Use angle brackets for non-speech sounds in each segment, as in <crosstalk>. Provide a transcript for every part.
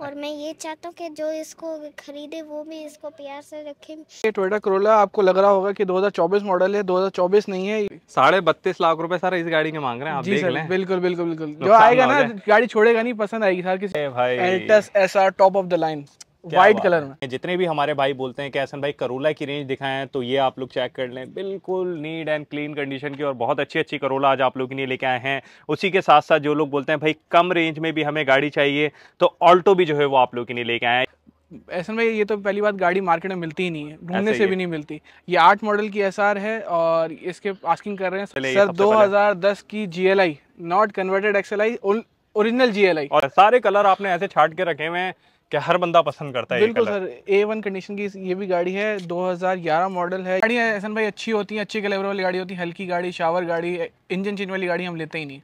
और मैं ये चाहता हूँ कि जो इसको खरीदे वो भी इसको प्यार से रखे ये टोयोटा करोला आपको लग रहा होगा कि 2024 मॉडल है 2024 नहीं है साढ़े बत्तीस लाख रुपए सर इस गाड़ी के मांग रहे हैं आप जी देख लें बिल्कुल बिल्कुल बिल्कुल जो आएगा ना गाड़ी छोड़ेगा नहीं पसंद आएगी सर किसी भाई Altis R top of the line white colour में जितने भी हमारे भाई बोलते हैं कि एसन भाई करोला की रेंज दिखाएं तो ये आप लोग चेक कर लें बिल्कुल नीट एंड क्लीन कंडीशन की और बहुत अच्छी अच्छी करोला आज आप लोग के लिए लेके आए हैं उसी के साथ साथ जो लोग बोलते हैं भाई कम रेंज में भी हमें गाड़ी चाहिए तो ऑल्टो भी जो है वो आप लोग के लिए लेके आए एसन भाई ये तो पहली बात गाड़ी मार्केट में मिलती ही नहीं है ढूंढने से भी नहीं मिलती ये आठ मॉडल की एस है और इसके आस्किंग कर रहे हैं सर 2010 की GLI not converted XLI original GLI और सारे कलर आपने ऐसे छाट के रखे हुए हैं क्या हर बंदा पसंद करता है बिल्कुल सर ए वन कंडीशन की ये भी गाड़ी है 2011 मॉडल है गाड़ी ऐसा भाई अच्छी होती है अच्छी कलेवर वाली गाड़ी होती है हल्की गाड़ी शावर गाड़ी इंजन चेंज वाली गाड़ी हम लेते ही नहीं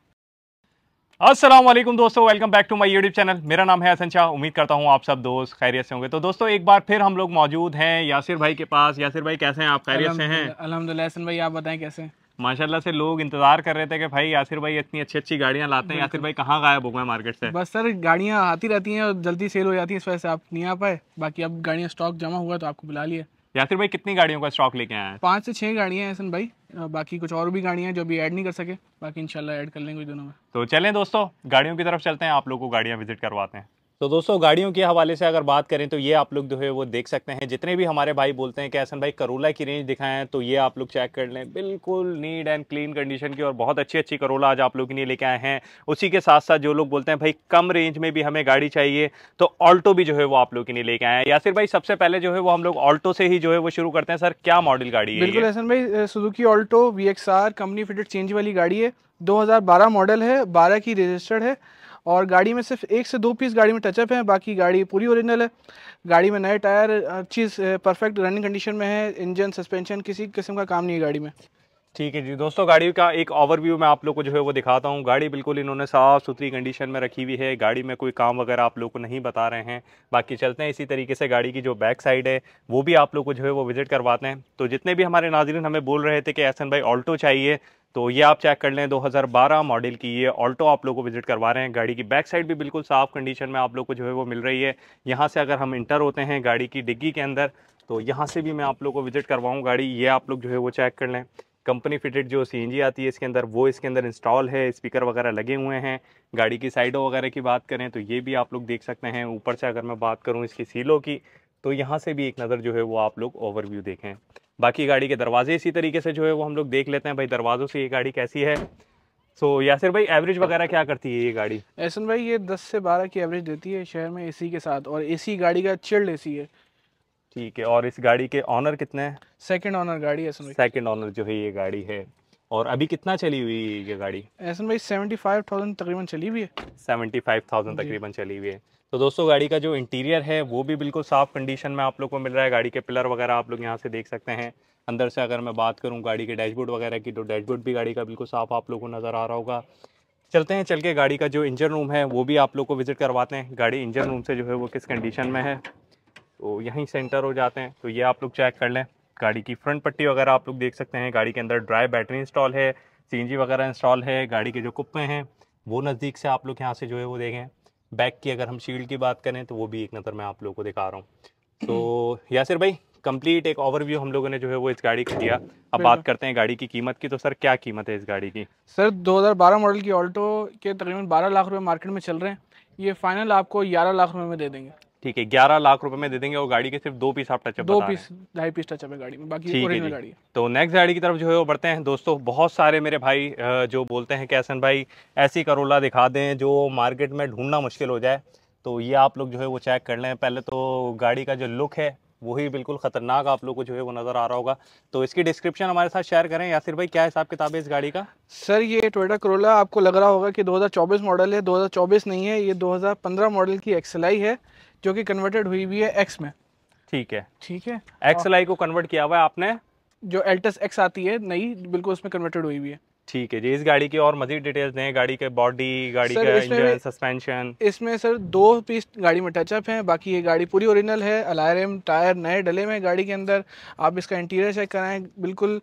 असलम दोस्तों welcome back to my YouTube channel मेरा नाम है असन शाह उम्मीद करता हूँ आप सब दोस्त खैरियत से होंगे तो दोस्तों एक बार फिर हम लोग मौजूद हैं यासिर भाई के पास यासिर भाई कैसे हैं आप खैरियत से हैं अलहमदिल्ला भाई आप बताएं कैसे हैं माशाला से लोग इंतजार कर रहे थे कि भाई यासिर भाई इतनी अच्छी अच्छी गाड़ियाँ लाते हैं यासिर भाई कहाँ गायब हो गए मार्केट से बस सर गाड़ियाँ आती रहती हैं और जल्दी सेल हो जाती है इस वजह से आप नहीं आ पाए बाकी अब गाड़ियाँ स्टॉक जमा हुआ तो आपको बुला लिया यासिर भाई कितनी गाड़ियों का स्टॉक लेके आए हैं पाँच से छः गाड़ियाँ हैं सन भाई बाकी कुछ और भी गाड़ियाँ जो अभी ऐड नहीं कर सके बाकी इनशाला ऐड कर लेंगे दोनों में तो चलें दोस्तों गाड़ियों की तरफ चलते हैं आप लोग को गाड़ियाँ विजिट करवाते हैं तो दोस्तों गाड़ियों के हवाले से अगर बात करें तो ये आप लोग जो है वो देख सकते हैं जितने भी हमारे भाई बोलते हैं कि ऐसा भाई करोला की रेंज दिखाएं तो ये आप लोग चेक कर लें बिल्कुल नीट एंड क्लीन कंडीशन की और बहुत अच्छी अच्छी करोला आज आप लोग के लिए लेके आए हैं उसी के साथ साथ जो लोग बोलते हैं भाई कम रेंज में भी हमें गाड़ी चाहिए तो ऑल्टो भी जो है वो आप लोग के लिए लेके आए हैं या भाई सबसे पहले जो है वो हम लोग ऑल्टो से ही जो है वो शुरू करते हैं सर क्या मॉडल गाड़ी है बिल्कुल एहसन भाई Suzuki Alto V company fitted change वाली गाड़ी है दो मॉडल है बारह की रजिस्टर्ड है और गाड़ी में सिर्फ एक से दो पीस गाड़ी में टचअप है बाकी गाड़ी पूरी ओरिजिनल है गाड़ी में नए टायर हर चीज़ परफेक्ट रनिंग कंडीशन में है इंजन सस्पेंशन किसी किस्म का काम नहीं है गाड़ी में ठीक है जी दोस्तों गाड़ी का एक ओवरव्यू मैं आप लोग को जो है वो दिखाता हूँ गाड़ी बिल्कुल इन्होंने साफ़ सुथरी कंडीशन में रखी हुई है गाड़ी में कोई काम वगैरह आप लोग को नहीं बता रहे हैं बाकी चलते हैं इसी तरीके से गाड़ी की जो बैक साइड है वो भी आप लोग को जो है वो विज़िट करवाते हैं तो जितने भी हमारे नाजरन हमें बोल रहे थे कि एहसन भाई ऑल्टो चाहिए तो ये आप चेक कर लें 2012 मॉडल की ये ऑल्टो आप लोग को विजिट करवा रहे हैं गाड़ी की बैक साइड भी बिल्कुल साफ़ कंडीशन में आप लोग को जो है वो मिल रही है यहाँ से अगर हम इंटर होते हैं गाड़ी की डिग्गी के अंदर तो यहाँ से भी मैं आप लोग को विजिट करवाऊँ गाड़ी ये आप लोग जो है वो चेक कर लें कंपनी फिटेड जो सी आती है इसके अंदर वो इसके अंदर इंस्टॉल है स्पीकर वगैरह लगे हुए हैं गाड़ी की साइडों वगैरह की बात करें तो ये भी आप लोग देख सकते हैं ऊपर से अगर मैं बात करूँ इसकी सीलों की तो यहाँ से भी एक नज़र जो है वो आप लोग ओवरव्यू देखें बाकी गाड़ी के दरवाजे इसी तरीके से जो है वो हम लोग देख लेते हैं भाई दरवाज़ों से ये गाड़ी कैसी है सो so, यासिर भाई एवरेज वगैरह क्या करती है ये गाड़ी ऐसा भाई ये 10 से 12 की एवरेज देती है शहर में एसी के साथ और एसी गाड़ी का चिल्ड एसी है ठीक है और इस गाड़ी के ऑनर कितने सेकेंड ऑनर गाड़ी है सेकेंड ऑनर जो है ये गाड़ी है और अभी कितना चली हुई है ये गाड़ी ऐसा भाई सेवेंटी फाइव थाउजेंड तकरीबन चली हुई है सेवेंटी फाइव थाउजेंड तकरीबन चली हुई है तो दोस्तों गाड़ी का जो इंटीरियर है वो भी बिल्कुल साफ़ कंडीशन में आप लोग को मिल रहा है गाड़ी के पिलर वगैरह आप लोग यहाँ से देख सकते हैं अंदर से अगर मैं बात करूँ गाड़ी के डैशबोर्ड वगैरह की तो डैशबोर्ड भी गाड़ी का बिल्कुल साफ़ आप लोग को नज़र आ रहा होगा चलते हैं चल के गाड़ी का जो इंजन रूम है वो भी आप लोग को विज़िट करवाते हैं गाड़ी इंजन रूम से जो है वो किस कंडीशन में है तो यहीं सेंटर हो जाते हैं तो ये आप लोग चेक कर लें गाड़ी की फ्रंट पट्टी वगैरह आप लोग देख सकते हैं गाड़ी के अंदर ड्राई बैटरी इंस्टॉल है सीएनजी वगैरह इंस्टॉल है गाड़ी के जो कुप्पे हैं वो नज़दीक से आप लोग यहाँ से जो है वो देखें बैक की अगर हम शील्ड की बात करें तो वो भी एक नज़र मैं आप लोगों को दिखा रहा हूँ हम्म। तो यासिर भाई कंप्लीट एक ओवरव्यू हम लोगों ने जो है वो इस गाड़ी का दिया अब बात करते हैं गाड़ी की कीमत की तो सर क्या कीमत है इस गाड़ी की सर 2012 मॉडल की ऑल्टो के तकरीबन 12 लाख रुपए मार्केट में चल रहे हैं ये फाइनल आपको 11 लाख रुपए में दे देंगे ठीक है ग्यारह लाख रुपए में दे देंगे और गाड़ी के सिर्फ दो पीस आप टच दो पीस ढाई पीस टच है गाड़ी में बाकी ओरिजिनल गाड़ी तो नेक्स्ट गाड़ी की तरफ जो है वो बढ़ते हैं दोस्तों बहुत सारे मेरे भाई जो बोलते हैं कैसन भाई ऐसी करोला दिखा दें जो मार्केट में ढूंढना मुश्किल हो जाए तो ये आप लोग जो है वो चेक कर लें पहले तो गाड़ी का जो लुक है वही बिल्कुल खतरनाक आप लोग को जो है वो नज़र आ रहा होगा तो इसकी डिस्क्रिप्शन हमारे साथ शेयर करें यासिर भाई क्या हिसाब किताब है इस गाड़ी का सर ये टोयोटा करोला आपको लग रहा होगा कि 2024 मॉडल है 2024 नहीं है ये 2015 मॉडल की एक्सलाई है जो कि कन्वर्टेड हुई हुई है एक्स में ठीक है ठीक है एक्स एल हाँ। को कन्वर्ट किया हुआ है आपने जो एल्टस एक्स आती है नई बिल्कुल उसमें कन्वर्टेड हुई हुई है ठीक है जी इस गाड़ी की और मजीद डिटेल्स दें गाड़ी के बॉडी गाड़ी का इंजन सस्पेंशन इसमें सर दो पीस गाड़ी में टचअप हैं बाकी ये गाड़ी पूरी ओरिजिनल है अलार्म टायर नए डले में गाड़ी के अंदर आप इसका इंटीरियर चेक कराएं बिल्कुल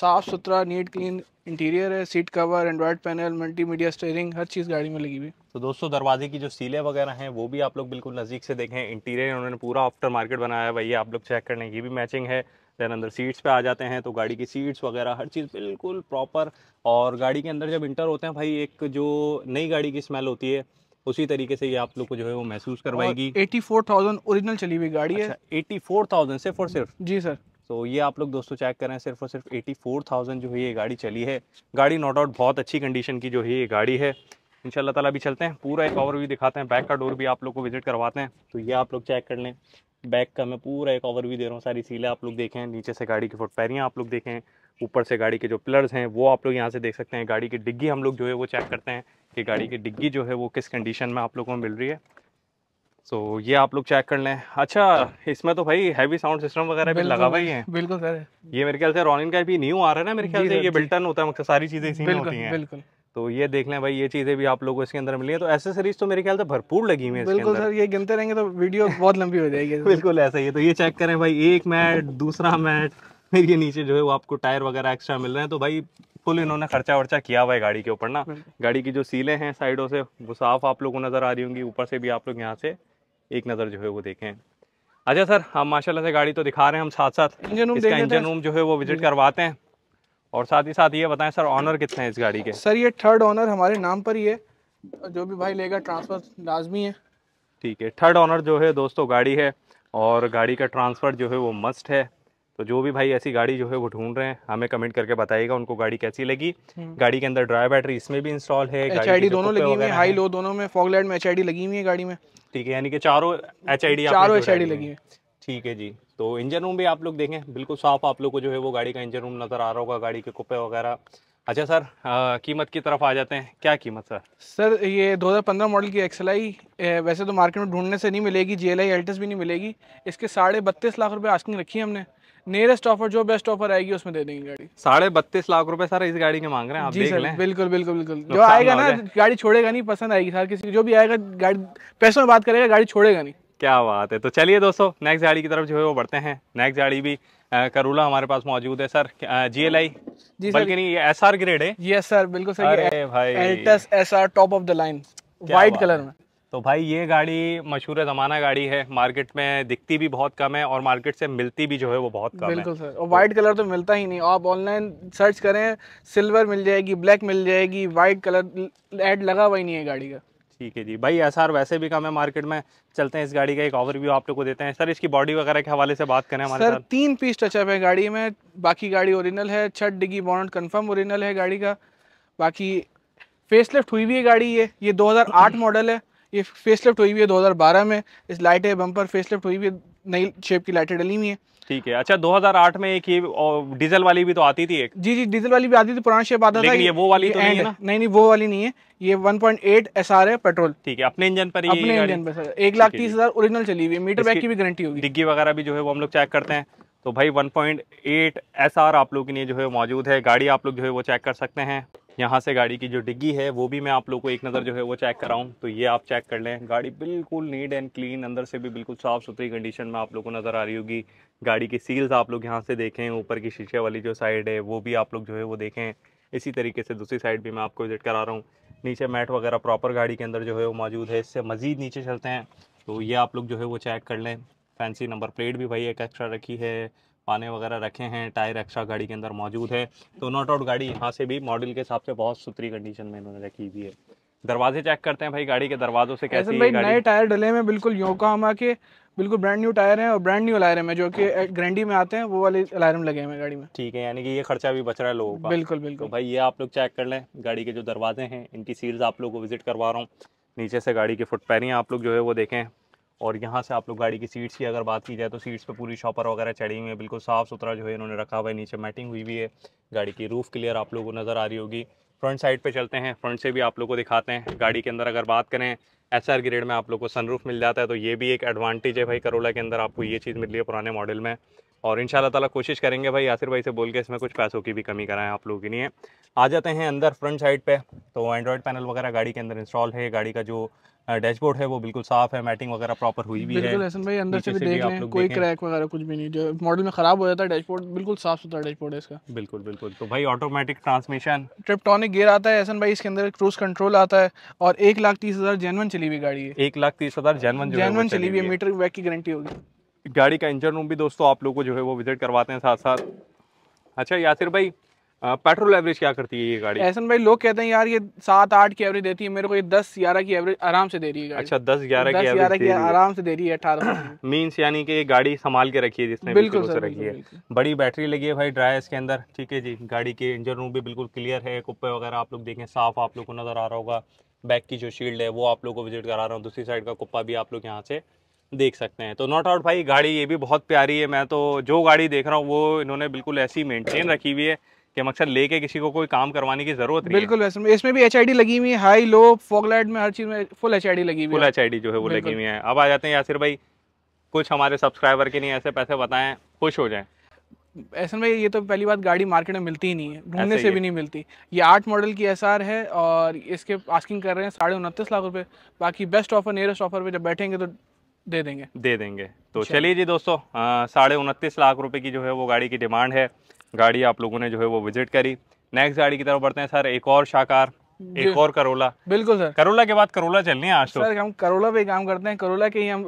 साफ़ सुथरा नीट क्लीन इंटीरियर है seat cover android panel multimedia steering हर चीज़ गाड़ी में लगी हुई तो दोस्तों दरवाजे की जो सीलें वगैरह हैं वो भी आप लोग बिल्कुल नज़दीक से देखें इंटीरियर उन्होंने पूरा आफ्टर मार्केट बनाया है भैया आप लोग चेक करने की भी मैचिंग है देन अंदर सीट्स पे आ जाते हैं तो गाड़ी की सीट्स वगैरह हर चीज़ बिल्कुल प्रॉपर और गाड़ी के अंदर जब इंटर होते हैं भाई एक जो नई गाड़ी की स्मेल होती है उसी तरीके से ये आप लोग को जो है वो महसूस करवाएगी एटी फोर थाउजेंड ओरिजिनल चली हुई गाड़ी अच्छा, है एटी फोर थाउजेंड सिर्फ और सिर्फ जी सर तो ये आप लोग दोस्तों चेक करें सिर्फ और सिर्फ 84,000 जो है ये गाड़ी चली है गाड़ी नो डाउट बहुत अच्छी कंडीशन की जो है ये गाड़ी है इन ताला भी चलते हैं पूरा एक ओवरव्यू दिखाते हैं बैक का डोर भी आप लोग को विजिट करवाते हैं तो ये आप लोग चेक कर लें बैक का मैं पूरा एक ओवरव्यू दे रहा हूँ सारी सीलें आप लोग देखें नीचे से गाड़ी की फुटपैरियाँ आप लोग देखें ऊपर से गाड़ी के जो पिलर्स हैं वो आप लोग यहाँ से देख सकते हैं गाड़ी की डिग्गी हम लोग जो है वो चेक करते हैं कि गाड़ी की डिग्गी जो है वो किस कंडीशन में आप लोग को मिल रही है सो so, ये आप लोग चेक कर लें अच्छा इसमें तो भाई हैवी साउंड सिस्टम वगैरह भी लगा हुआ ही है बिल्कुल सर ये मेरे ख्याल से रॉनिन का भी न्यू आ रहा है ना मेरे ख्याल से ये बिल्टन होता है मतलब सारी चीजें इसी में होती हैं बिल्कुल तो ये देख लें भाई ये चीजें भी आप लोगों को इसके अंदर मिली है तो एसेसरीज तो मेरे ख्याल से भरपूर लगी हुई है बिल्कुल सर ये गिनते रहेंगे तो वीडियो बहुत लंबी हो जाएगी <laughs> बिल्कुल ऐसा ही है तो ये चेक करें भाई एक मैट दूसरा मैट फिर ये नीचे जो है वो आपको टायर वगैरह एक्स्ट्रा मिल रहे हैं तो भाई फुल इन्होंने खर्चा वर्चा किया हुआ है गाड़ी के ऊपर ना गाड़ी की जो सीलें हैं साइडों से वो साफ आप लोगों को नजर आ रही होंगी ऊपर से भी आप लोग यहाँ से एक नज़र जो है वो देखें अच्छा सर हम माशाल्लाह से गाड़ी तो दिखा रहे हैं हम साथ साथ इंजन रूम इंजन रूम जो है वो विजिट करवाते हैं और साथ ही साथ ये बताएं सर ऑनर कितने हैं इस गाड़ी के सर ये थर्ड ऑनर हमारे नाम पर ही है जो भी भाई लेगा ट्रांसफ़र लाजमी है ठीक है थर्ड ऑनर जो है दोस्तों गाड़ी है और गाड़ी का ट्रांसफ़र जो है वो मस्ट है तो जो भी भाई ऐसी गाड़ी जो है वो ढूंढ रहे हैं हमें कमेंट करके बताइएगा उनको गाड़ी कैसी लगी हम्म। गाड़ी के अंदर ड्राई बैटरी इसमें भी इंस्टॉल है एच आई डी दोनों लगी हुई है हाई लो दोनों में फॉग लाइट में एच लगी हुई है गाड़ी में ठीक है यानी कि चारों एच चारों एच लगी हुई है ठीक है जी तो इंजन रूम भी आप लोग देखें बिल्कुल साफ आप लोग को जो है वो गाड़ी का इंजन रूम नज़र आ रहा होगा गाड़ी के कुप्पे वगैरह अच्छा सर आ, कीमत की तरफ आ जाते हैं क्या कीमत सर सर ये 2015 मॉडल की एक्सएलआई वैसे तो मार्केट में ढूंढने से नहीं मिलेगी जी एल भी नहीं मिलेगी इसके साढ़े बत्तीस लाख रुपए आस्किंग रखी है हमने नियरेस्ट ऑफर जो बेस्ट ऑफर आएगी उसमें दे देंगे गाड़ी साढ़े बत्तीस लाख रुपए सर इस गाड़ी के मांग रहे हैं आप जी देख सर बिल्कुल बिल्कुल बिल्कुल जो आएगा ना गाड़ी छोड़ेगा नहीं पसंद आएगी सर किसी जो भी आएगा गाड़ी पैसों में बात करेगा गाड़ी छोड़ेगा नहीं क्या बात है तो चलिए दोस्तों नेक्स्ट गाड़ी की तरफ जो है वो बढ़ते हैं नेक्स्ट गाड़ी भी करूला हमारे पास मौजूद है सर जी एल आई जी बल्कि नहीं एस आर ग्रेड है ये सर बिल्कुल सर भाई Altis S R top of the line white colour में तो भाई ये गाड़ी मशहूर ज़माना गाड़ी है मार्केट में दिखती भी बहुत कम है और मार्केट से मिलती भी जो है वो बहुत कम बिल्कुल है बिल्कुल सर और वाइट कलर तो-, तो मिलता ही नहीं आप ऑनलाइन सर्च करें सिल्वर मिल जाएगी ब्लैक मिल जाएगी वाइट कलर एड लगा हुआ ही नहीं है गाड़ी का ठीक है जी भाई एस वैसे भी कम है मार्केट में चलते हैं इस गाड़ी का एक ओवरव्यू आप लोग को देते हैं सर इसकी बॉडी वगैरह के हवाले से बात करें हमारे सर तीन पीस टचअप है गाड़ी में बाकी गाड़ी ओरिजिनल है छठ डिगी बॉन्ड कन्फर्म ओरिजिनल है गाड़ी का बाकी फेसलिफ्ट हुई हुई है गाड़ी ये ये 2008 मॉडल <clears throat> है ये फेसलिफ्ट हुई हुई है 2012 में इस लाइट है बम्पर फेसलिफ्ट हुई हुई है नई शेप की लाइटें डली हुई है ठीक है अच्छा 2008 में एक ये डीजल वाली भी तो आती थी एक जी जी डीजल वाली भी आती थी पुराना शेप आता था ये वो वाली तो नहीं है ना नहीं नहीं वो वाली नहीं है ये 1.8 एसआर है पेट्रोल ठीक है अपने इंजन पर अपने इंजन पर सर एक लाख तीस हजार ओरिजिनल चली हुई है मीटर बैग की भी गारंटी होगी डिग्गी वगैरह भी जो है वो हम लोग चेक करते हैं तो भाई 1.8 पॉइंट आर आप लोगों के लिए जो है मौजूद है गाड़ी आप लोग जो है वो चेक कर सकते हैं यहाँ से गाड़ी की जो डिग्गी है वो भी मैं आप लोग को एक नज़र जो है वो चेक कराऊँ तो ये आप चेक कर लें गाड़ी बिल्कुल नीट एंड क्लीन अंदर से भी बिल्कुल साफ़ सुथरी कंडीशन में आप लोग को नज़र आ रही होगी गाड़ी की सील्स आप लोग यहाँ से देखें ऊपर की शीशे वाली जो साइड है वो भी आप लोग जो है वो देखें इसी तरीके से दूसरी साइड भी मैं आपको विज़िट करा रहा हूँ नीचे मैट वगैरह प्रॉपर गाड़ी के अंदर जो है वो मौजूद है इससे मज़ीद नीचे चलते हैं तो ये आप लोग जो है वो चेक कर लें फैंसी नंबर प्लेट भी भाई एक एक्स्ट्रा रखी है पाने वगैरह रखे हैं टायर एक्स्ट्रा गाड़ी के अंदर मौजूद है तो नॉट आउट गाड़ी यहाँ से भी मॉडल के हिसाब से बहुत सुथरी कंडीशन में इन्होंने रखी हुई है दरवाजे चेक करते हैं भाई गाड़ी के दरवाजों से कैसे भाई नए टायर डले में बिल्कुल हम के बिल्कुल ब्रांड न्यू टायर हैं और ब्रांड न्यू अलायरम है जो कि ग्रैंडी हाँ। में आते हैं वो वाले अलायरम लगे हैं गाड़ी में ठीक है यानी कि ये खर्चा भी बच रहा है लोगों का बिल्कुल बिल्कुल तो भाई ये आप लोग चेक कर लें गाड़ी के जो दरवाजे हैं इनकी सील्स आप लोग को विजिट करवा रहा हूँ नीचे से गाड़ी की फुटपैरियाँ आप लोग जो है वो देखें और यहाँ से आप लोग गाड़ी की सीट्स की अगर बात की जाए तो सीट्स पे पूरी शॉपर वगैरह चढ़ी हुई है बिल्कुल साफ़ सुथरा जो है इन्होंने रखा हुआ है नीचे मैटिंग हुई हुई है गाड़ी की रूफ़ क्लियर आप लोगों को नज़र आ रही होगी फ्रंट साइड पे चलते हैं फ्रंट से भी आप लोग को दिखाते हैं गाड़ी के अंदर अगर बात करें एस आर ग्रेड में आप लोग को सन मिल जाता है तो ये भी एक एडवांटेज है भाई करोला के अंदर आपको ये चीज़ मिल रही है पुराने मॉडल में और इन ताला कोशिश करेंगे भाई यासिर भाई से बोल के इसमें कुछ पैसों की भी कमी कराएं आप लोगों के लिए आ जाते हैं अंदर फ्रंट साइड पे तो एंड्रॉयड पैनल वगैरह गाड़ी के अंदर इंस्टॉल है गाड़ी का जो डैशबोर्ड है वो बिल्कुल साफ है मैटिंग वगैरह प्रॉपर हुई भी है बिल्कुल भाई अंदर से भी देख लें कोई क्रैक वगैरह कुछ भी नहीं जो मॉडल में खराब हो जाता है डैशबोर्ड बिल्कुल साफ सुथरा डैशबोर्ड है इसका बिल्कुल बिल्कुल तो भाई ऑटोमेटिक ट्रांसमिशन ट्रिप्टॉनिक गियर आता है एसन भाई इसके अंदर क्रूज कंट्रोल आता है और एक लाख तीस हजार जेनवन चली हुई गाड़ी है एक लाख तीस हजार जेनवन जेनवन चली हुई है मीटर बैक की गारंटी होगी गाड़ी का इंजन रूम भी दोस्तों आप लोग को जो है वो विजिट करवाते हैं साथ साथ अच्छा यासिर भाई पेट्रोल एवरेज क्या करती है ये गाड़ी ऐसा भाई लोग कहते हैं यार ये सात आठ की एवरेज देती है मेरे को ये दस ग्यारह की एवरेज आराम से दे रही है अच्छा दस ग्यारह की ग्यारह की आराम से दे रही है अठारह मीन्स <clears throat> यानी कि गाड़ी संभाल के रखी है जिसने बिल्कुल से रखी है बड़ी बैटरी लगी है भाई ड्राई इसके अंदर ठीक है जी गाड़ी के इंजन रूम भी बिल्कुल क्लियर है कुप्पे वगैरह आप लोग देखें साफ आप लोग को नजर आ रहा होगा बैक की जो शील्ड है वो आप लोग को विजिट करा रहा हूँ दूसरी साइड का कुप्पा भी आप लोग यहाँ से देख सकते हैं तो नॉट आउट भाई गाड़ी ये भी बहुत प्यारी है मैं तो जो गाड़ी देख रहा हूँ वो इन्होंने बिल्कुल ऐसी मेंटेन रखी हुई है कि मकसद लेके किसी को कोई काम करवाने की जरूरत नहीं बिल्कुल वैसे इसमें भी एच लगी हुई है हाई लो फॉगलाइट में हर चीज में फुल एच लगी हुई फुल एच जो है वो लगी हुई है अब आ जाते हैं यासिर भाई कुछ हमारे सब्सक्राइबर के लिए ऐसे पैसे बताएं खुश हो जाएं ऐसा भाई ये तो पहली बात गाड़ी मार्केट में मिलती ही नहीं है ढूंढने से भी नहीं मिलती ये आठ मॉडल की एस है और इसके आस्किंग कर रहे हैं साढ़े उनतीस लाख रुपए बाकी बेस्ट ऑफर नियरेस्ट ऑफर पे जब बैठेंगे तो दे देंगे दे देंगे तो अच्छा। चलिए जी दोस्तों साढ़े उनतीस लाख रुपए की जो है वो गाड़ी की डिमांड है गाड़ी आप लोगों ने जो है वो विजिट करी नेक्स्ट गाड़ी की तरफ बढ़ते हैं सर एक और शाकार एक और करोला बिल्कुल सर करोला के बाद करोला चलनी है आज तो सर हम करोला पे काम करते हैं करोला के ही हम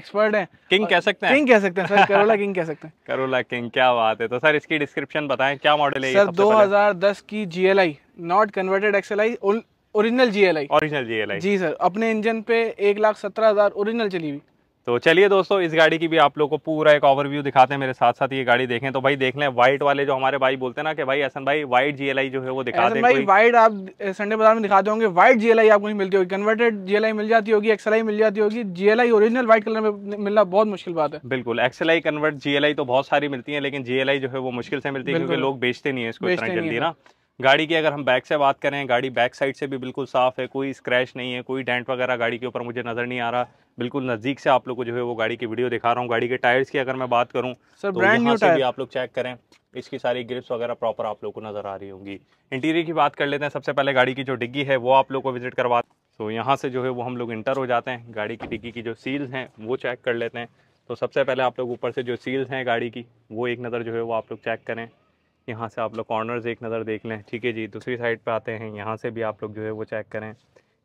एक्सपर्ट हैं किंग कह सकते हैं किंग कह सकते हैं सर करोला किंग कह सकते हैं <laughs> करोला किंग क्या बात है तो सर इसकी डिस्क्रिप्शन बताएं क्या मॉडल है सर 2010 की GLI not converted XLI original GLI original GLI जी सर अपने इंजन पे एक लाख सत्रह हजार ओरिजिनल चली हुई तो चलिए दोस्तों इस गाड़ी की भी आप लोग को पूरा एक ओवरव्यू दिखाते हैं मेरे साथ साथ ये गाड़ी देखें तो भाई देख लें व्हाइट वाले जो हमारे भाई बोलते हैं ना कि भाई असन भाई व्हाइट जीएलआई जो है वो दिखा दें भाई व्हाइट आप संडे बाजार में दिखाते होंगे व्हाइट जीएलआई आपको नहीं मिलती होगी कन्वर्टेड जीएलआई मिल जाती होगी एक्सएलआई मिल जाती होगी जीएलआई ओरिजिनल व्हाइट कलर में मिलना बहुत मुश्किल बात है बिल्कुल एक्सएलआई कन्वर्ट जीएलआई तो बहुत सारी मिलती है लेकिन जीएलआई जो है वो मुश्किल से मिलती है क्योंकि लोग बेचते नहीं है इसको इतना जल्दी ना गाड़ी की अगर हम बैक से बात करें गाड़ी बैक साइड से भी बिल्कुल साफ़ है कोई स्क्रैच नहीं है कोई डेंट वगैरह गाड़ी के ऊपर मुझे नज़र नहीं आ रहा बिल्कुल नज़दीक से आप लोग को जो है वो गाड़ी की वीडियो दिखा रहा हूँ गाड़ी के टायर्स की अगर मैं बात करूँ सर तो ब्रांड न्यू टायर आप लोग चेक करें इसकी सारी ग्रिप्स वगैरह प्रॉपर आप लोग को नज़र आ रही होंगी इंटीरियर की बात कर लेते हैं सबसे पहले गाड़ी की जो डिग्गी है वो आप लोग को विजिट करवा तो यहाँ से जो है वो हम लोग इंटर हो जाते हैं गाड़ी की डिग्गी की जो सील्स हैं वो चेक कर लेते हैं तो सबसे पहले आप लोग ऊपर से जो सील्स हैं गाड़ी की वो एक नज़र जो है वो आप लोग चेक करें यहाँ से आप लोग कॉर्नर्स एक नज़र देख लें ठीक है जी दूसरी साइड पर आते हैं यहाँ से भी आप लोग जो है वो चेक करें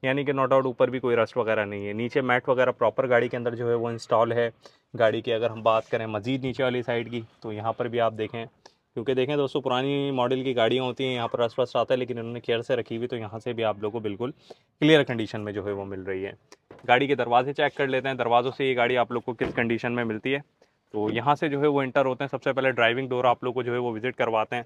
यानी कि नॉट आउट ऊपर भी कोई रस्ट वगैरह नहीं है नीचे मैट वगैरह प्रॉपर गाड़ी के अंदर जो है वो इंस्टॉल है गाड़ी की अगर हम बात करें मज़ीद नीचे वाली साइड की तो यहाँ पर भी आप देखें क्योंकि देखें दोस्तों पुरानी मॉडल की गाड़ियाँ होती हैं यहाँ पर रस्ट वस्ट आता है लेकिन इन्होंने केयर से रखी हुई तो यहाँ से भी आप लोगों को बिल्कुल क्लियर कंडीशन में जो है वो मिल रही है गाड़ी के दरवाजे चेक कर लेते हैं दरवाज़ों से ये गाड़ी आप लोग को किस कंडीशन में मिलती है तो यहाँ से जो है वो इंटर होते हैं सबसे पहले ड्राइविंग डोर आप लोग को जो है वो विज़िट करवाते हैं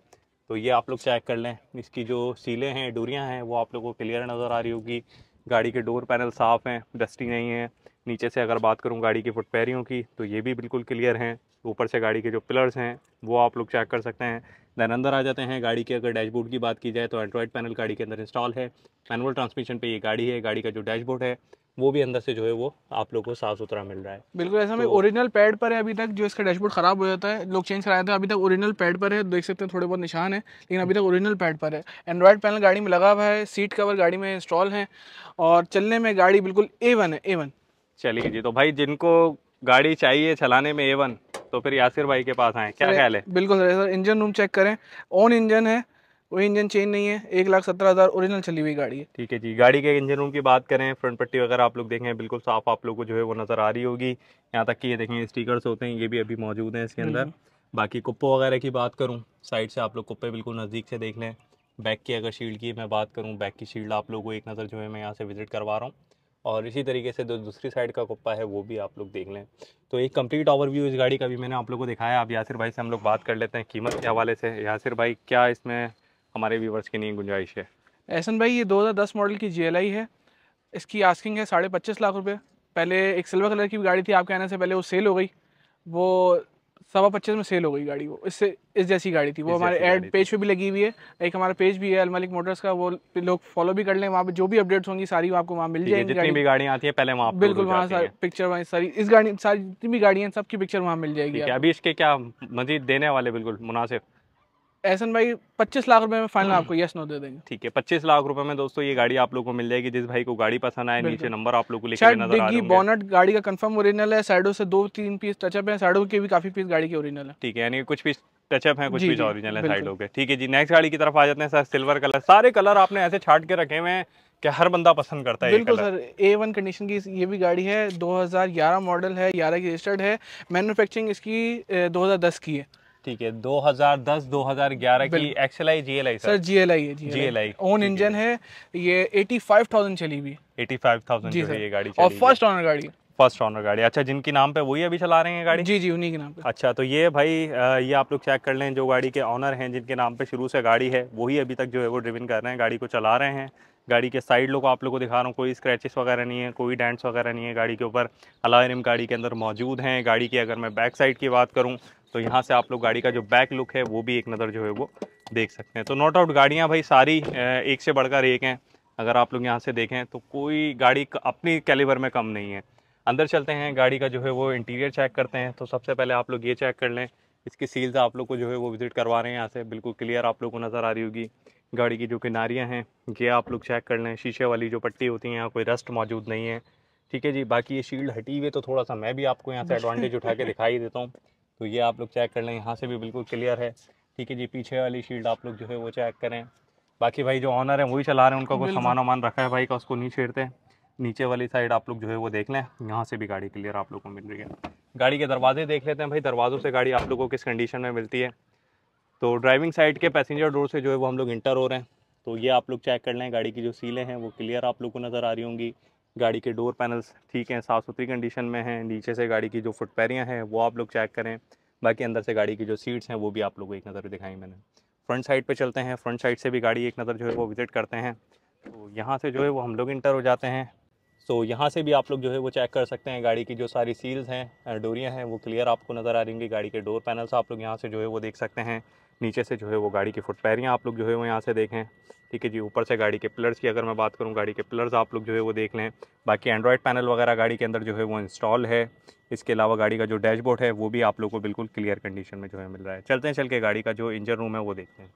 तो ये आप लोग चेक कर लें इसकी जो सीलें हैं डोरियाँ हैं वो आप लोगों को क्लियर नज़र आ रही होगी गाड़ी के डोर पैनल साफ़ हैं डस्टी नहीं है नीचे से अगर बात करूँ गाड़ी की फुटपैरियों की तो ये भी बिल्कुल क्लियर हैं ऊपर से गाड़ी के जो पिलर्स हैं वो आप लोग चेक कर सकते हैं दैन अंदर आ जाते हैं गाड़ी के अगर डैशबोर्ड की बात की जाए तो एंड्रॉयड पैनल गाड़ी के अंदर इंस्टॉल है मैनुअल ट्रांसमिशन पे ये गाड़ी है गाड़ी का जो डैशबोर्ड है वो भी अंदर से जो है वो आप लोग को साफ सुथरा मिल रहा है बिल्कुल ऐसा में ओरिजिनल पैड पर है अभी तक जो इसका डैशबोर्ड खराब हो जाता है लोग चेंज कराए थे अभी तक ओरिजिनल पैड पर है देख सकते हैं थोड़े बहुत निशान है लेकिन अभी तक ओरिजिनल पैड पर है एंड्रॉयड पैनल गाड़ी में लगा हुआ है सीट कवर गाड़ी में इंस्टॉल है और चलने में गाड़ी बिल्कुल ए वन है ए वन चलिए जी तो भाई जिनको गाड़ी चाहिए चलाने में ए वन तो फिर यासिर भाई के पास आए क्या ख्याल है बिल्कुल सर इंजन रूम चेक करें ऑन इंजन है कोई इंजन चेंज नहीं है एक लाख सत्रह हज़ार ओरिजिनल चली हुई गाड़ी है ठीक है जी गाड़ी के इंजन रूम की बात करें फ्रंट पट्टी वगैरह आप लोग देखें बिल्कुल साफ आप लोग को जो है वो नज़र आ रही होगी यहाँ तक कि ये देखें स्टिकर्स होते हैं ये भी अभी मौजूद हैं इसके अंदर हम्म। बाकी कुप्पो वगैरह की बात करूँ साइड से आप लोग कुप्पे बिल्कुल नज़दीक से देख लें बैक की अगर शील्ड की मैं बात करूँ बैक की शील्ड आप लोग को एक नज़र जो है मैं यहाँ से विज़िट करवा रहा हूँ और इसी तरीके से जो दूसरी साइड का कुप्पा है वो भी आप लोग देख लें तो एक कंप्लीट ओवरव्यू इस गाड़ी का भी मैंने आप लोगों को दिखाया अब यासिर भाई से हम लोग बात कर लेते हैं कीमत के हवाले से यासिर भाई क्या इसमें हमारे व्यूवर्स की नहीं गुंजाइश है एहसन भाई ये 2010 मॉडल की आई है इसकी आस्किंग है साढ़े पच्चीस लाख रुपये पहले एक सिल्वर कलर की गाड़ी थी आपके आने से पहले वो सेल हो गई वो सवा पच्चीस में सेल हो गई गाड़ी वो इससे इस जैसी गाड़ी थी वो हमारे एड पेज पे भी लगी हुई है एक हमारा पेज भी है अलमलिक मोटर्स का वो लोग फॉलो भी कर लें वहाँ पे जो भी अपडेट्स होंगी सारी आपको वहाँ मिल जाएगी जितनी भी गाड़ियाँ आती है पहले वहाँ बिल्कुल वहाँ पिक्चर वहाँ सारी इस गाड़ी सारी जितनी भी गाड़ियाँ सबकी पिक्चर वहाँ मिल जाएगी अभी इसके क्या मजीद देने वाले बिल्कुल मुनासिब एहसन भाई पच्चीस लाख रुपए में फाइनल हम्म। आपको यस नो दे देंगे ठीक है पच्चीस लाख रुपए में दोस्तों ये गाड़ी आप लोगों को मिल जाएगी जिस भाई को गाड़ी पसंद आए नीचे नंबर आप लोगों को लिखे नजर आ बोनट गाड़ी का कंफर्म ओरिजिनल है साइडो से दो तीन पीस टचअप है साइडो के भी काफी पीस गाड़ी के ओरिजिनल है ठीक है यानी कुछ पीस टचअप है कुछ पीस ओरिजिनल है साइडो के ठीक है जी नेक्स्ट गाड़ी की तरफ आ जाते हैं सर सिल्वर कलर सारे कलर आपने ऐसे छाट के रखे हुए हैं कि हर बंदा पसंद करता है बिल्कुल सर ए वन कंडीशन की ये भी गाड़ी है 2011 मॉडल है 11 की रजिस्टर्ड है मैन्युफैक्चरिंग इसकी 2010 की है ठीक है 2010 2011 की एक्सएलआई जीएलआई सर जीएलआई है जीएलआई ओन इंजन है ये 85000 चली हुई 85000 जी सर ये गाड़ी और फर्स्ट ऑनर गाड़ी फर्स्ट ऑनर गाड़ी अच्छा जिनके नाम पे वही अभी चला रहे हैं गाड़ी जी जी उन्हीं के नाम पे अच्छा तो ये भाई ये आप लोग चेक कर लें जो गाड़ी के ऑनर हैं जिनके नाम पे शुरू से गाड़ी है वही अभी तक जो है वो ड्रिविन कर रहे हैं गाड़ी को चला रहे हैं गाड़ी के साइड लोग आप लोग को दिखा रहा हूँ कोई स्क्रैचेस वगैरह नहीं है कोई डेंट्स वगैरह नहीं है गाड़ी के ऊपर अलायरम गाड़ी के अंदर मौजूद हैं गाड़ी की अगर मैं बैक साइड की बात करूँ तो यहाँ से आप लोग गाड़ी का जो बैक लुक है वो भी एक नज़र जो है वो देख सकते हैं तो नो डाउट गाड़ियाँ भाई सारी एक से बढ़कर एक हैं अगर आप लोग यहाँ से देखें तो कोई गाड़ी अपनी कैलिवर में कम नहीं है अंदर चलते हैं गाड़ी का जो है वो इंटीरियर चेक करते हैं तो सबसे पहले आप लोग ये चेक कर लें इसकी सील्स आप लोग को जो है वो विज़िट करवा रहे हैं यहाँ से बिल्कुल क्लियर आप लोग को नज़र आ रही होगी गाड़ी की जो किनारियाँ हैं ये आप लोग चेक कर लें शीशे वाली जो पट्टी होती है यहाँ कोई रस्ट मौजूद नहीं है ठीक है जी बाकी ये शील्ड हटी हुई तो थोड़ा सा मैं भी आपको यहाँ से एडवांटेज उठा के <laughs> दिखाई देता हूँ तो ये आप लोग चेक कर लें यहाँ से भी बिल्कुल क्लियर है ठीक है जी पीछे वाली शील्ड आप लोग जो है वो चेक करें बाकी भाई जो ऑनर है वही चला रहे हैं उनका कुछ सामान वामान रखा है भाई का उसको नहीं छेड़ते नीचे वाली साइड आप लोग जो है वो देख लें यहाँ से भी गाड़ी क्लियर आप लोग को मिल रही है गाड़ी के दरवाजे देख लेते हैं भाई दरवाज़ों से गाड़ी आप लोग को किस कंडीशन में मिलती है तो ड्राइविंग साइड के पैसेंजर डोर से जो है वो हम लोग इंटर हो रहे हैं तो ये आप लोग चेक कर लें गाड़ी की जो सीलें हैं वो क्लियर आप लोग को नज़र आ रही होंगी गाड़ी के डोर पैनल्स ठीक हैं साफ़ सुथरी कंडीशन में हैं नीचे से गाड़ी की जो फुटपैरियाँ हैं वो आप लोग चेक करें बाकी अंदर से गाड़ी की जो सीट्स हैं वो भी आप लोगों को एक नज़र दिखाई मैंने फ्रंट साइड पे चलते हैं फ्रंट साइड से भी गाड़ी एक नज़र जो है वो विज़िट करते हैं तो यहाँ से जो है वो हम लोग इंटर हो जाते हैं सो यहाँ से भी आप लोग जो है वो चेक कर सकते हैं गाड़ी की जो सारी सील्स हैं डोरियाँ हैं वो क्लियर आपको नज़र आ रही गाड़ी के डोर पैनल्स आप लोग यहाँ से जो है वो देख सकते हैं नीचे से जो है वो गाड़ी की फुट पैरियाँ आप लोग जो है वो यहाँ से देखें ठीक है जी ऊपर से गाड़ी के पिलर्स की अगर मैं बात करूँ गाड़ी के पिलर्स आप लोग जो है वो देख लें बाकी एंड्रॉयड पैनल वगैरह गाड़ी के अंदर जो है वो इंस्टॉल है इसके अलावा गाड़ी का जो डैशबोर्ड है वो भी आप लोग को बिल्कुल क्लियर कंडीशन में जो है मिल रहा है चलते हैं चल के गाड़ी का जो इंजन रूम है वो देखते हैं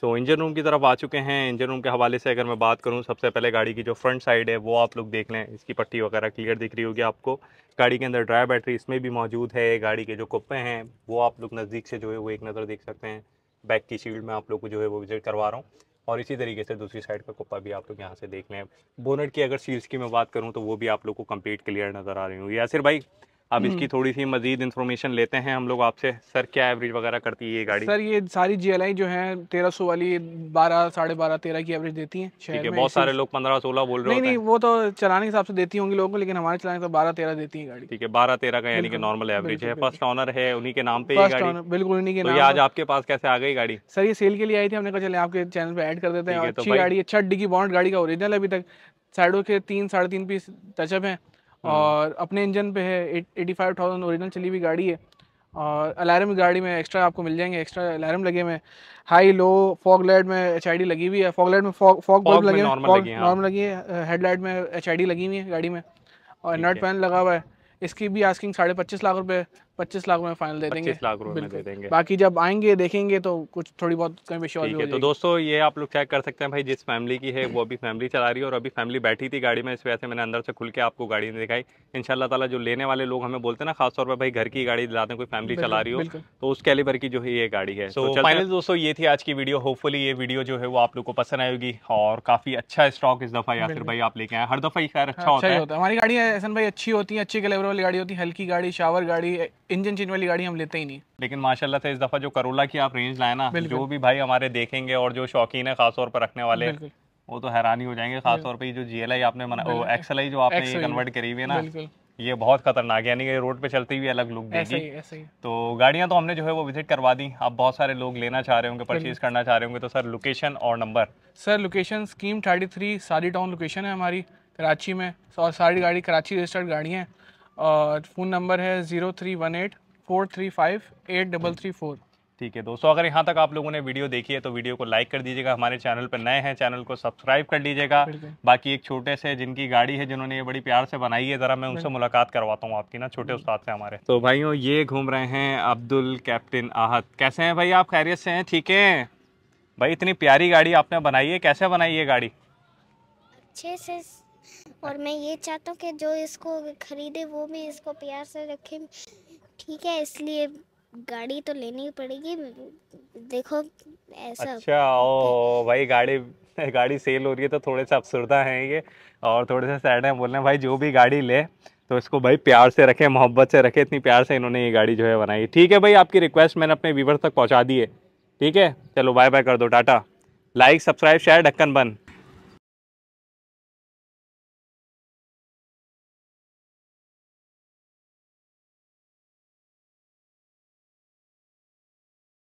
सो so, इंजन रूम की तरफ आ चुके हैं इंजन रूम के हवाले से अगर मैं बात करूं सबसे पहले गाड़ी की जो फ्रंट साइड है वो आप लोग देख लें इसकी पट्टी वगैरह क्लियर दिख रही होगी आपको गाड़ी के अंदर ड्राई बैटरी इसमें भी मौजूद है गाड़ी के जो कुप्पे हैं वो आप लोग नज़दीक से जो है वो एक नज़र देख सकते हैं बैक की शील्ड में आप लोग को जो है वो विजिट करवा रहा हूँ और इसी तरीके से दूसरी साइड का कुप्पा भी आप लोग यहाँ से देख लें बोनट की अगर सील्स की मैं बात करूँ तो वो भी आप लोग को कम्प्लीट क्लियर नज़र आ रही हूँ यासिर भाई अब इसकी हम्म। थोड़ी सी मजीद इन्फॉर्मेशन लेते हैं हम लोग आपसे सर क्या एवरेज वगैरह करती है ये गाड़ी सर ये सारी जी जो है तेरह सौ वाली बारह साढ़े बारह तेरह की एवरेज देती है ठीक है बहुत सारे लोग पंद्रह सोलह बोल रहे हैं नहीं वो तो चलाने के हिसाब से देती होंगी लोगों को लेकिन हमारे चलाने के बारह तेरह देती है गाड़ी ठीक है बारह तेरह का यानी कि नॉर्मल एवरेज है फर्स्ट ऑनर है उन्हीं के नाम पे बिल्कुल उन्हीं के तो नाम आज आपके पास कैसे आ गई गाड़ी सर ये सेल के लिए आई थी हमने कहा चले आपके चैनल पे एड कर देते हैं अच्छी तो गाड़ी अच्छा डिगी बॉन्ड गाड़ी का ओरिजिनल अभी तक साइडों के तीन साढ़े तीन पीस टचअप है हम्म। और अपने इंजन पे है एटी फाइव थाउजेंड औरिजिनल चली हुई गाड़ी है और अलार्म गाड़ी में एक्स्ट्रा आपको मिल जाएंगे एक्स्ट्रा अलार्म लगे हुए हाई लो फॉग लाइट में एच लगी हुई है फॉग लाइट में फॉग फॉग बल्ब लगे नॉर्मल लगी है हेडलाइट हाँ। में एच लगी हुई है गाड़ी में और नट पैन लगा हुआ है इसकी भी आस्किंग साढ़े पच्चीस लाख रुपये पच्चीस लाख में फाइनल दे देंगे लाख रुपए दे देंगे बाकी जब आएंगे देखेंगे तो कुछ थोड़ी बहुत कहीं पे ठीक है तो दोस्तों ये आप लोग चेक कर सकते हैं भाई जिस फैमिली की है वो अभी फैमिली चला रही है और अभी फैमिली बैठी थी गाड़ी में इस वजह से मैंने अंदर से खुल के आपको गाड़ी नहीं दिखाई इनशाला ताला जो लेने वाले लोग हमें बोलते हैं ना खासतौर पर भाई घर की गाड़ी दिलाते हैं कोई फैमिली चला रही हो तो उस कैलिबर की जो है ये गाड़ी है तो फाइनल दोस्तों ये थी आज की वीडियो होपफुली ये वीडियो जो है वो आप लोग को पसंद आएगी और काफी अच्छा स्टॉक इस दफा या फिर भाई आप लेके आए हर दफा हाँ, अच्छा अच्छा ही खैर अच्छा होता है हमारी गाड़ी ऐसा भाई अच्छी होती है अच्छी कैलेबर वाली गाड़ी होती है हल्की गाड़ी शावर गाड़ी इंजन चीन वाली गाड़ी हम लेते ही नहीं लेकिन माशाल्लाह से इस दफ़ा जो करोला की आप रेंज लाए ना जो भी भाई हमारे देखेंगे और जो शौकीन है खासतौर पर रखने वाले वो तो हैरानी हो जाएंगे खासतौर पर जो जी आपने मना वो जो आपने कन्वर्ट करी हुई है ना ये बहुत खतरनाक है यानी कि रोड पे चलती हुई अलग लुक देगी ऐसे ही, ऐसे ही। तो गाड़ियां तो हमने जो है वो विजिट करवा दी अब बहुत सारे लोग लेना चाह रहे होंगे परचेज करना चाह रहे होंगे तो सर लोकेशन और number sir location scheme thirty three Saadi town location है हमारी कराची में और सारी गाड़ी कराची रजिस्टर्ड गाड़ी है फ़ोन नंबर है zero three one eight four three five eight double three four ठीक है दोस्तों अगर यहाँ तक आप लोगों ने वीडियो देखी है तो वीडियो को लाइक कर दीजिएगा हमारे चैनल पर नए हैं चैनल को सब्सक्राइब कर लीजिएगा बाकी एक छोटे से जिनकी गाड़ी है जिन्होंने ये बड़ी प्यार से बनाई है ज़रा मैं उनसे मुलाकात करवाता हूँ आपकी ना छोटे उस्ताद से हमारे तो भाइयों ये घूम रहे हैं अब्दुल कैप्टन आहत कैसे हैं भाई आप खैरियत से हैं ठीक है भाई इतनी प्यारी गाड़ी आपने बनाई है कैसे बनाई है गाड़ी अच्छे से और मैं ये चाहता हूँ कि जो इसको ख़रीदे वो भी इसको प्यार से रखे ठीक है इसलिए गाड़ी तो लेनी पड़ेगी देखो ऐसा अच्छा ओ भाई गाड़ी गाड़ी सेल हो रही है तो थोड़े से अफसरदा हैं ये और थोड़े से सैड हैं बोल रहे हैं भाई जो भी गाड़ी ले तो इसको भाई प्यार से रखे मोहब्बत से रखे इतनी प्यार से इन्होंने ये गाड़ी जो है बनाई ठीक है भाई आपकी रिक्वेस्ट मैंने अपने व्यूवर तक पहुँचा दी है ठीक है चलो बाय बाय कर दो टाटा लाइक सब्सक्राइब शेयर ढक्कन बन